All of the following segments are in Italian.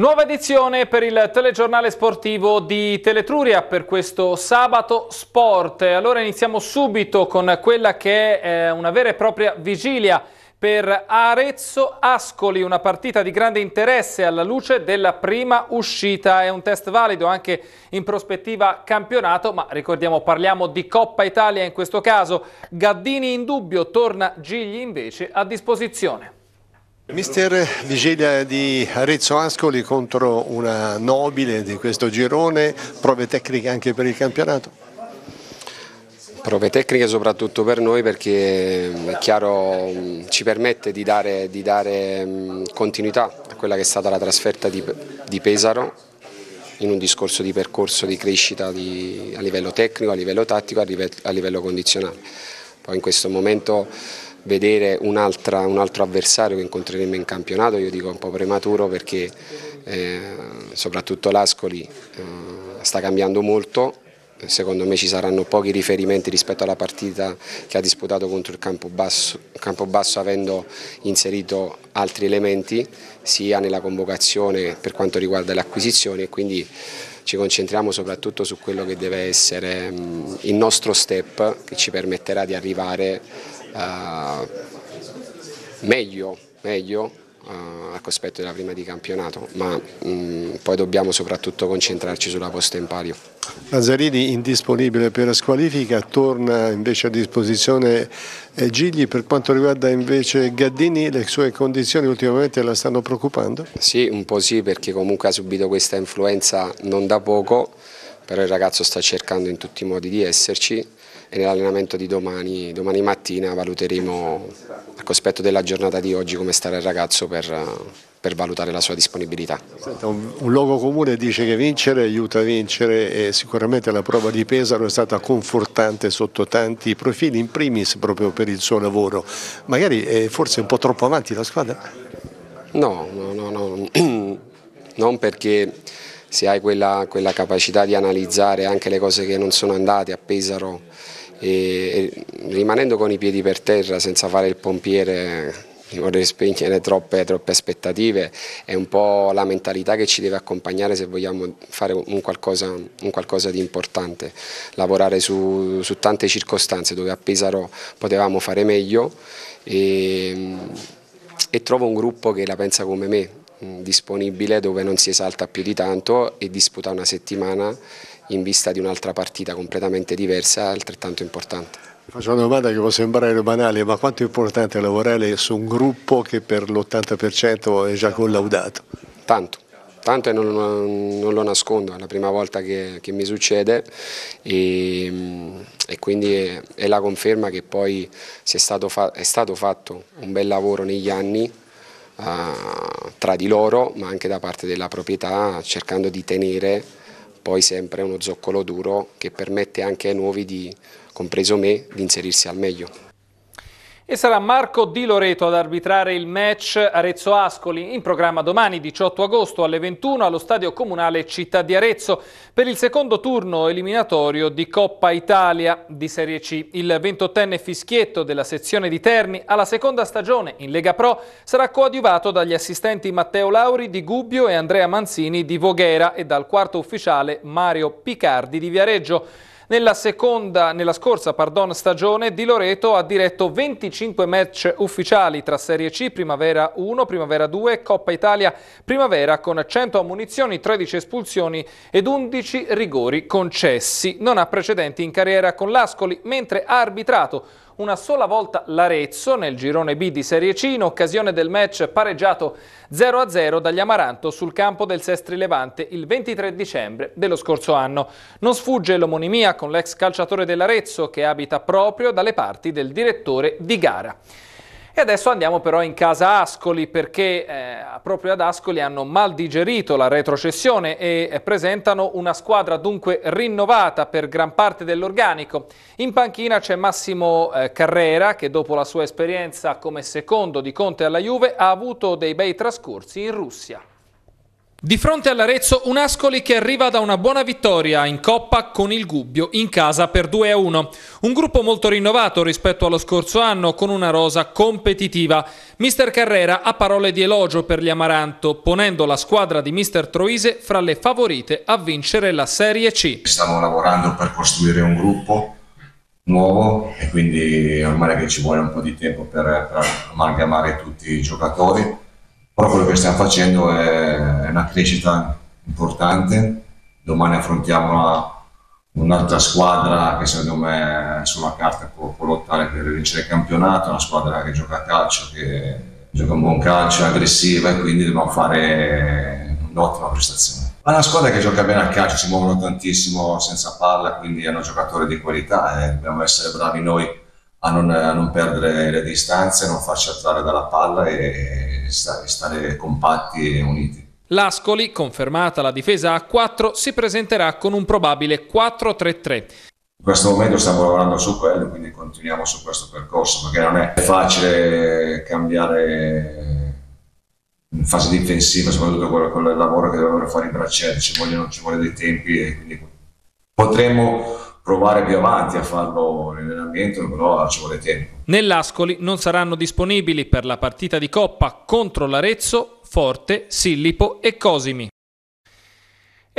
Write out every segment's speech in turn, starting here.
Nuova edizione per il telegiornale sportivo di Teletruria per questo sabato sport. Allora iniziamo subito con quella che è eh, una vera e propria vigilia per Arezzo Ascoli, una partita di grande interesse alla luce della prima uscita. È un test valido anche in prospettiva campionato, ma ricordiamo parliamo di Coppa Italia in questo caso. Gaddini in dubbio, torna Gigli invece a disposizione. Mister vigilia di Arezzo Ascoli contro una nobile di questo girone, prove tecniche anche per il campionato? Prove tecniche soprattutto per noi perché è chiaro ci permette di dare, di dare mm, continuità a quella che è stata la trasferta di, di Pesaro in un discorso di percorso di crescita di, a livello tecnico, a livello tattico, a livello, a livello condizionale. Poi in questo momento vedere un, un altro avversario che incontreremo in campionato, io dico un po' prematuro perché eh, soprattutto l'Ascoli eh, sta cambiando molto, secondo me ci saranno pochi riferimenti rispetto alla partita che ha disputato contro il Campobasso, Campobasso avendo inserito altri elementi sia nella convocazione per quanto riguarda le acquisizioni e quindi ci concentriamo soprattutto su quello che deve essere mm, il nostro step che ci permetterà di arrivare eh, meglio, meglio eh, al cospetto della prima di campionato, ma mh, mm, poi dobbiamo soprattutto concentrarci sulla posta in palio. Lazzarini indisponibile per la squalifica, torna invece a disposizione eh, Gigli, per quanto riguarda invece Gaddini le sue condizioni ultimamente la stanno preoccupando? Sì, un po' sì perché comunque ha subito questa influenza non da poco, però il ragazzo sta cercando in tutti i modi di esserci e nell'allenamento di domani, domani mattina valuteremo a cospetto della giornata di oggi come stare il ragazzo per, per valutare la sua disponibilità. Senta, un, un, logo comune dice che vincere aiuta a vincere e sicuramente la prova di Pesaro è stata confortante sotto tanti profili, in primis proprio per il suo lavoro. Magari è eh, forse un po' troppo avanti la squadra? No, no, no, no. non perché se hai quella, quella capacità di analizzare anche le cose che non sono andate a Pesaro e rimanendo con i piedi per terra senza fare il pompiere vorrei spegnere troppe, troppe, aspettative, è un po' la mentalità che ci deve accompagnare se vogliamo fare un qualcosa, un qualcosa di importante, lavorare su, su, tante circostanze dove a Pesaro potevamo fare meglio e, e trovo un gruppo che la pensa come me, disponibile dove non si esalta più di tanto e disputa una settimana in vista di un'altra partita completamente diversa altrettanto importante. Faccio una domanda che può sembrare banale, ma quanto è importante lavorare su un gruppo che per l'80% è già collaudato? Tanto, tanto e non, non, lo nascondo, è la prima volta che, che mi succede e, e quindi è, è, la conferma che poi è stato, fa, è stato fatto un bel lavoro negli anni eh, tra di loro ma anche da parte della proprietà cercando di tenere poi sempre uno zoccolo duro che permette anche ai nuovi, di, compreso me, di inserirsi al meglio. E sarà Marco Di Loreto ad arbitrare il match Arezzo-Ascoli in programma domani 18 agosto alle 21 allo stadio comunale Città di Arezzo per il secondo turno eliminatorio di Coppa Italia di Serie C. Il 28enne fischietto della sezione di Terni alla seconda stagione in Lega Pro sarà coadiuvato dagli assistenti Matteo Lauri di Gubbio e Andrea Manzini di Voghera e dal quarto ufficiale Mario Picardi di Viareggio. Nella, seconda, nella scorsa pardon, stagione Di Loreto ha diretto 25 match ufficiali tra Serie C, Primavera 1, Primavera 2, Coppa Italia, Primavera con 100 ammunizioni, 13 espulsioni ed 11 rigori concessi. Non ha precedenti in carriera con l'Ascoli, mentre ha arbitrato una sola volta l'Arezzo nel girone B di Serie C in occasione del match pareggiato 0-0 dagli Amaranto sul campo del Sestri Levante il 23 dicembre dello scorso anno. Non sfugge l'omonimia con l'ex calciatore dell'Arezzo che abita proprio dalle parti del direttore di gara. E adesso andiamo però in casa Ascoli perché eh, proprio ad Ascoli hanno mal digerito la retrocessione e eh, presentano una squadra dunque rinnovata per gran parte dell'organico. In panchina c'è Massimo eh, Carrera che dopo la sua esperienza come secondo di Conte alla Juve ha avuto dei bei trascorsi in Russia. Di fronte all'Arezzo, un Ascoli che arriva da una buona vittoria in Coppa con il Gubbio in casa per 2-1. Un gruppo molto rinnovato rispetto allo scorso anno con una rosa competitiva. Mister Carrera ha parole di elogio per gli Amaranto, ponendo la squadra di Mister Troise fra le favorite a vincere la Serie C. Stiamo lavorando per costruire un gruppo nuovo e quindi ormai ci vuole un po' di tempo per, per amalgamare tutti i giocatori però quello che stiamo facendo è, una crescita importante. Domani affrontiamo una, un'altra squadra che secondo me sulla carta può, può, lottare per vincere il campionato, una squadra che gioca a calcio, che gioca un buon calcio, è aggressiva e quindi dobbiamo fare un'ottima prestazione. Ma una squadra che gioca bene a calcio, si muovono tantissimo senza palla, quindi è un giocatore di qualità e eh. dobbiamo essere bravi noi a non, a non, perdere le distanze, non farci attrarre dalla palla e, e stare compatti e uniti. L'Ascoli, confermata la difesa a 4, si presenterà con un probabile 4-3-3. In questo momento stiamo lavorando su quello, quindi continuiamo su questo percorso, perché non è facile cambiare in fase difensiva, soprattutto quello del lavoro che dovrebbero fare i braccieri, ci vogliono, ci vogliono dei tempi e quindi potremmo provare più avanti a farlo in allenamento, però ci vuole tempo. Nell'Ascoli non saranno disponibili per la partita di Coppa contro l'Arezzo Forte, Sillipo e Cosimi.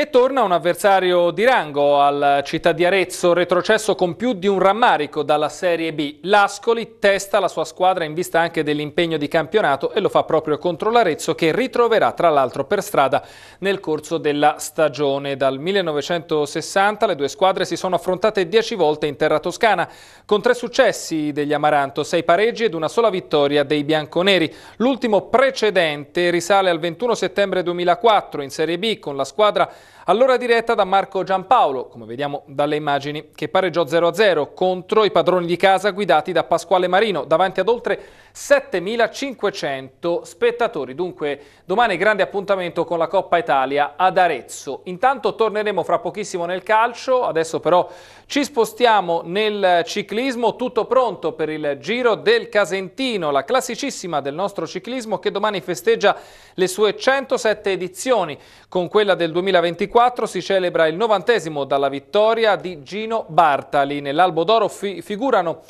E torna un avversario di rango al Città di Arezzo, retrocesso con più di un rammarico dalla Serie B. L'Ascoli testa la sua squadra in vista anche dell'impegno di campionato e lo fa proprio contro l'Arezzo che ritroverà tra l'altro per strada nel corso della stagione. Dal 1960 le due squadre si sono affrontate dieci volte in terra toscana con tre successi degli Amaranto, sei pareggi ed una sola vittoria dei bianconeri. L'ultimo precedente risale al 21 settembre 2004 in Serie B con la squadra allora diretta da Marco Giampaolo, come vediamo dalle immagini, che pareggiò 0-0 contro i padroni di casa guidati da Pasquale Marino davanti ad oltre 7.500 spettatori. Dunque domani grande appuntamento con la Coppa Italia ad Arezzo. Intanto torneremo fra pochissimo nel calcio, adesso però ci spostiamo nel ciclismo, tutto pronto per il Giro del Casentino, la classicissima del nostro ciclismo che domani festeggia le sue 107 edizioni con quella del 2021 2024 si celebra il novantesimo dalla vittoria di Gino Bartali. Nell'albo d'oro fi figurano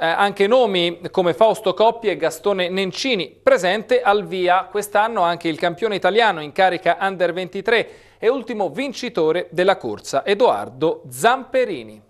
eh, anche nomi come Fausto Coppi e Gastone Nencini. Presente al via quest'anno anche il campione italiano in carica Under 23 e ultimo vincitore della corsa, Edoardo Zamperini.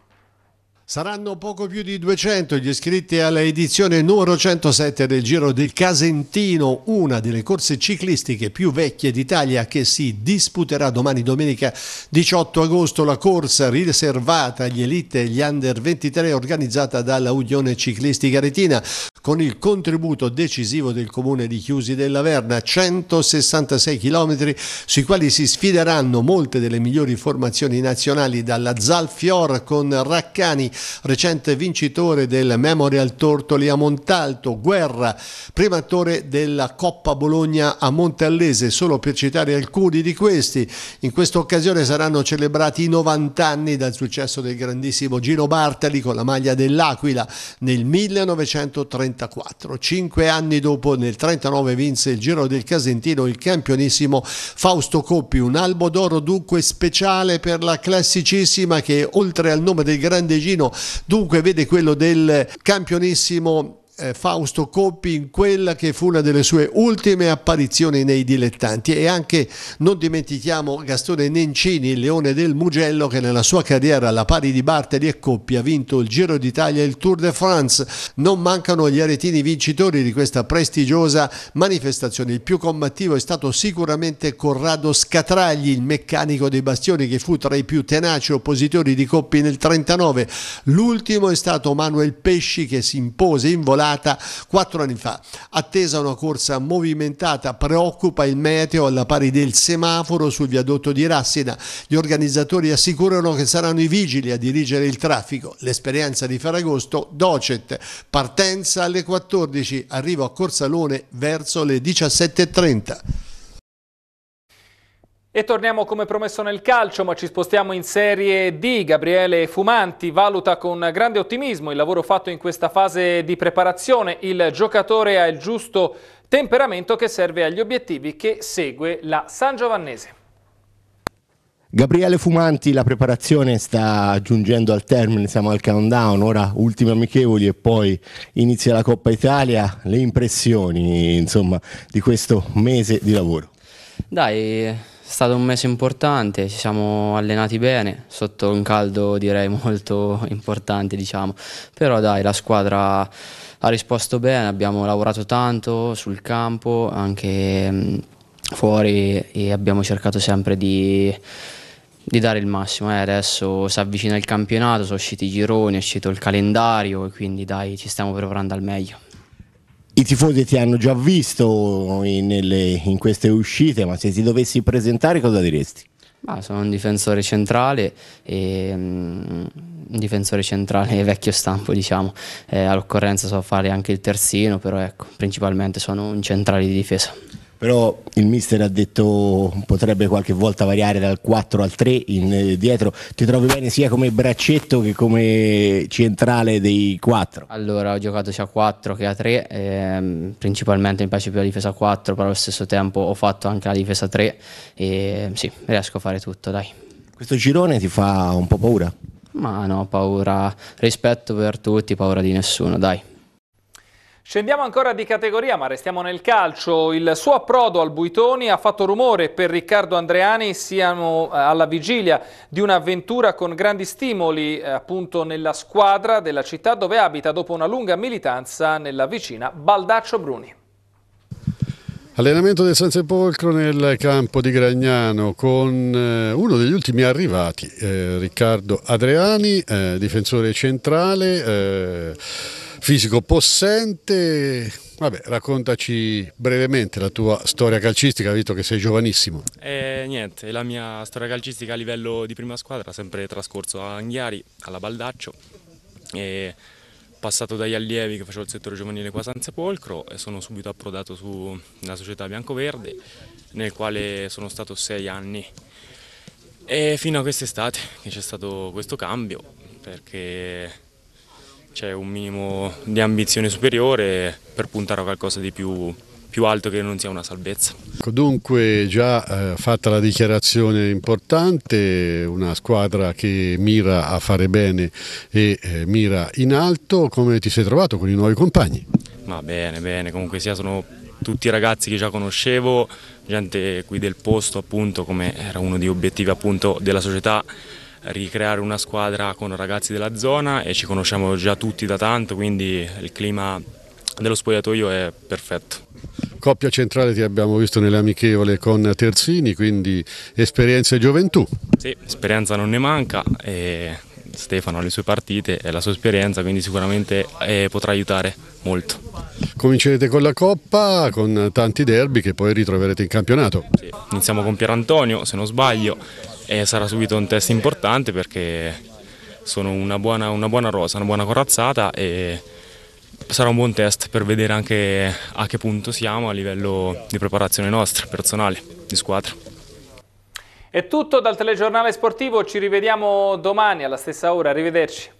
Saranno poco più di 200 gli iscritti alla edizione numero 107 del Giro del Casentino, una delle corse ciclistiche più vecchie d'Italia che si disputerà domani domenica 18 agosto, la corsa riservata agli elite e agli under 23 organizzata dalla Unione Ciclistica Retina con il contributo decisivo del comune di Chiusi della Verna, 166 km sui quali si sfideranno molte delle migliori formazioni nazionali dalla Zalfior con Raccani recente vincitore del Memorial Tortoli a Montalto, Guerra, primo attore della Coppa Bologna a Montallese, solo per citare alcuni di questi. In questa occasione saranno celebrati i 90 anni dal successo del grandissimo Gino Bartali con la maglia dell'Aquila nel 1934. Cinque anni dopo, nel 1939, vinse il Giro del Casentino il campionissimo Fausto Coppi, un albo d'oro dunque speciale per la classicissima che oltre al nome del grande Gino Dunque vede quello del campionissimo eh, Fausto Coppi in quella che fu una delle sue ultime apparizioni nei dilettanti e anche non dimentichiamo Gastone Nencini, il leone del Mugello che nella sua carriera alla pari di Barteri e Coppi ha vinto il Giro d'Italia e il Tour de France. Non mancano gli aretini vincitori di questa prestigiosa manifestazione. Il più combattivo è stato sicuramente Corrado Scatragli, il meccanico dei bastioni che fu tra i più tenaci oppositori di Coppi nel 1939. L'ultimo è stato Manuel Pesci che si impose in volante dichiarata quattro anni fa. Attesa una corsa movimentata, preoccupa il meteo alla pari del semaforo sul viadotto di Rassina. Gli organizzatori assicurano che saranno i vigili a dirigere il traffico. L'esperienza di Ferragosto, Docet, partenza alle 14, arrivo a Corsalone verso le 17.30. E torniamo come promesso nel calcio, ma ci spostiamo in Serie D. Gabriele Fumanti valuta con grande ottimismo il lavoro fatto in questa fase di preparazione. Il giocatore ha il giusto temperamento che serve agli obiettivi che segue la San Giovannese. Gabriele Fumanti, la preparazione sta giungendo al termine, siamo al countdown, ora ultimi amichevoli e poi inizia la Coppa Italia, le impressioni insomma, di questo mese di lavoro. Dai, è stato un mese importante, ci siamo allenati bene, sotto un caldo direi molto importante diciamo, però dai la squadra ha risposto bene, abbiamo lavorato tanto sul campo, anche fuori e abbiamo cercato sempre di, di dare il massimo, eh, adesso si avvicina il campionato, sono usciti i gironi, è uscito il calendario e quindi dai ci stiamo preparando al meglio i tifosi ti hanno già visto in, nelle, in queste uscite, ma se ti dovessi presentare cosa diresti? Ah, sono un difensore centrale, e, um, un difensore centrale vecchio stampo diciamo, eh, all'occorrenza so fare anche il terzino, però ecco, principalmente sono un centrale di difesa però il mister ha detto potrebbe qualche volta variare dal 4 al 3 in, eh, dietro, ti trovi bene sia come braccetto che come centrale dei 4? Allora ho giocato sia a 4 che a 3, ehm, principalmente mi piace più la difesa 4, però allo stesso tempo ho fatto anche la difesa 3 e ehm, sì, riesco a fare tutto dai. Questo girone ti fa un po' paura? Ma no, paura, rispetto per tutti, paura di nessuno, dai. Scendiamo ancora di categoria ma restiamo nel calcio. Il suo approdo al Buitoni ha fatto rumore per Riccardo Andreani. Siamo eh, alla vigilia di un'avventura con grandi stimoli eh, appunto nella squadra della città dove abita dopo una lunga militanza nella vicina Baldaccio Bruni. Allenamento del San Sepolcro nel campo di Gragnano con eh, uno degli ultimi arrivati, eh, Riccardo Adriani, eh, difensore centrale. Eh, fisico possente. Vabbè, raccontaci brevemente la tua storia calcistica, visto che sei giovanissimo. Eh, niente, la mia storia calcistica a livello di prima squadra, sempre trascorso a Anghiari, alla Baldaccio. E passato dagli allievi che facevo il settore giovanile qua a San Sepolcro e sono subito approdato sulla società biancoverde nel quale sono stato sei anni e fino a quest'estate che c'è stato questo cambio perché c'è un minimo di ambizione superiore per puntare a qualcosa di più, più alto che non sia una salvezza. Ecco, dunque già eh, fatta la dichiarazione importante, una squadra che mira a fare bene e eh, mira in alto, come ti sei trovato con i nuovi compagni? Ma bene, bene, comunque sia sono tutti ragazzi che già conoscevo, gente qui del posto appunto, come era uno degli obiettivi appunto della società ricreare una squadra con ragazzi della zona e ci conosciamo già tutti da tanto, quindi il clima dello spogliatoio è perfetto. Coppia centrale ti abbiamo visto nelle amichevole con Terzini, quindi esperienza e gioventù. Sì, esperienza non ne manca, Stefano ha le sue partite e la sua esperienza, quindi sicuramente eh, potrà aiutare molto. Comincerete con la Coppa, con tanti derby che poi ritroverete in campionato. Sì, iniziamo con Antonio, se non sbaglio, e sarà subito un test importante perché sono una buona, una buona rosa, una buona corazzata e sarà un buon test per vedere anche a che punto siamo a livello di preparazione nostra, personale, di squadra. È tutto dal telegiornale sportivo, ci rivediamo domani alla stessa ora, arrivederci.